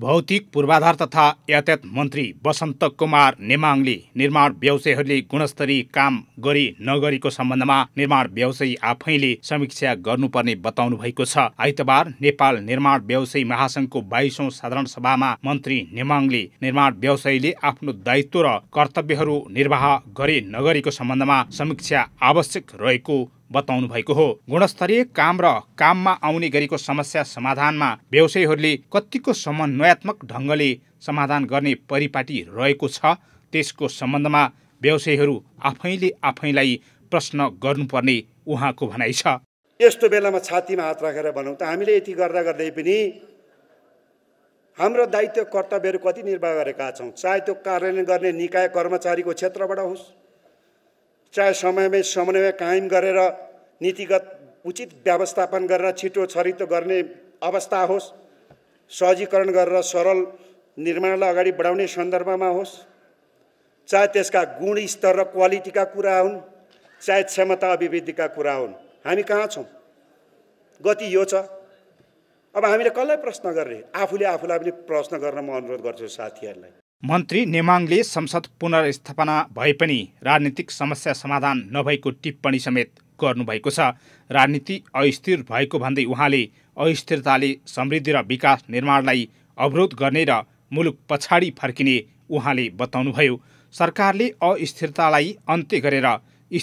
भौतिक पूर्वाधार तथा यातायात मन्त्री बसन्त कुमार नेमाङले निर्माण व्यवसायीहरूले गुणस्तरीय काम गरी नगरीको सम्बन्धमा निर्माण व्यवसायी आफैले समीक्षा गर्नुपर्ने बताउनु भएको छ आइतबार नेपाल निर्माण व्यवसायी महासङ्घको बाइसौँ साधारण सभामा मन्त्री नेमाङले निर्माण व्यवसायीले आफ्नो दायित्व र कर्तव्यहरू निर्वाह गरे नगरीको सम्बन्धमा समीक्षा आवश्यक रहेको बताउनु भएको हो गुणस्तरीय काम र काममा आउने गरेको समस्या समाधानमा व्यवसायीहरूले कतिको समन्वयात्मक ढङ्गले समाधान गर्ने परिपाटी रहेको छ त्यसको सम्बन्धमा व्यवसायीहरू आफैले आफैलाई प्रश्न गर्नुपर्ने उहाँको भनाइ छ यस्तो बेलामा छातीमा हात राखेर भनौँ त हामीले यति गर्दा गर्दै पनि हाम्रो दायित्व कर्तव्यहरू कति निर्वाह गरेका छौँ चाहे त्यो कार्यान्वयन गर्ने निकाय कर्मचारीको क्षेत्रबाट होस् चाहे समयमै समन्वय कायम गरेर नीतिगत उचित व्यवस्थापन गरेर छिटो छरितो गर्ने अवस्था होस् सहजीकरण गरेर सरल निर्माणलाई अगाडि बढाउने सन्दर्भमा होस् चाहे त्यसका गुणस्तर र क्वालिटीका कुरा हुन् चाहे क्षमता अभिवृद्धिका कुरा हुन् हामी कहाँ छौँ गति यो छ अब हामीले कसलाई प्रश्न गर्ने आफूले आफूलाई पनि प्रश्न गर्न म अनुरोध गर्छु साथीहरूलाई मन्त्री नेमाङले संसद पुनर्स्थापना भए पनि राजनीतिक समस्या समाधान नभएको टिप्पणी समेत गर्नुभएको छ राजनीति अस्थिर भएको भन्दै उहाँले अस्थिरताले समृद्धि र विकास निर्माणलाई अवरोध गर्ने र मुलुक पछाडि फर्किने उहाँले बताउनुभयो सरकारले अस्थिरतालाई अन्त्य गरेर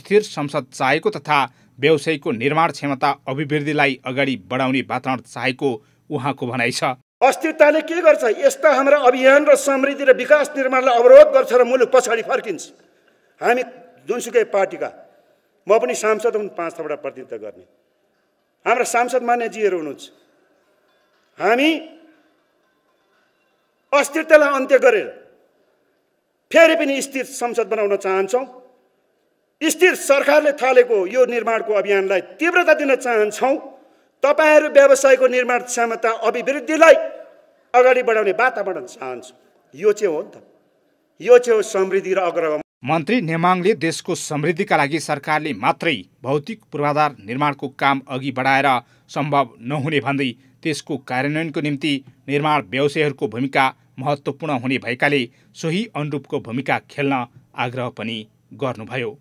स्थिर संसद चाहेको तथा व्यवसायको निर्माण क्षमता अभिवृद्धिलाई अगाडि बढाउने वातावरण चाहेको उहाँको भनाइ छ अस्थिरताले के गर्छ यस्ता हाम्रा अभियान र समृद्धि र विकास निर्माणलाई अवरोध गर्छ र मुलुक पछाडि फर्किन्छ हामी जुनसुकै पार्टीका म पनि सांसद हुन् पाँच छवटा प्रतिनिधित्व गर्ने हाम्रा सांसद मान्यजीहरू हुनुहुन्छ हामी अस्थिरतालाई अन्त्य गरेर फेरि पनि स्थिर संसद बनाउन चाहन्छौँ स्थिर सरकारले थालेको यो निर्माणको अभियानलाई तीव्रता दिन चाहन्छौँ तपाईँहरू व्यवसायको निर्माण क्षमता अभिवृद्धिलाई अगाडि बढाउने वातावरण चाहन्छु यो चाहिँ हो नि त यो चाहिँ हो समृद्धि र अग्रगमन मन्त्री नेमाङले देशको समृद्धिका लागि सरकारले मात्रै भौतिक पूर्वाधार निर्माणको काम अघि बढाएर सम्भव नहुने भन्दै त्यसको कार्यान्वयनको निम्ति निर्माण व्यवसायहरूको भूमिका महत्त्वपूर्ण हुने भएकाले सोही अनुरूपको भूमिका खेल्न आग्रह पनि गर्नुभयो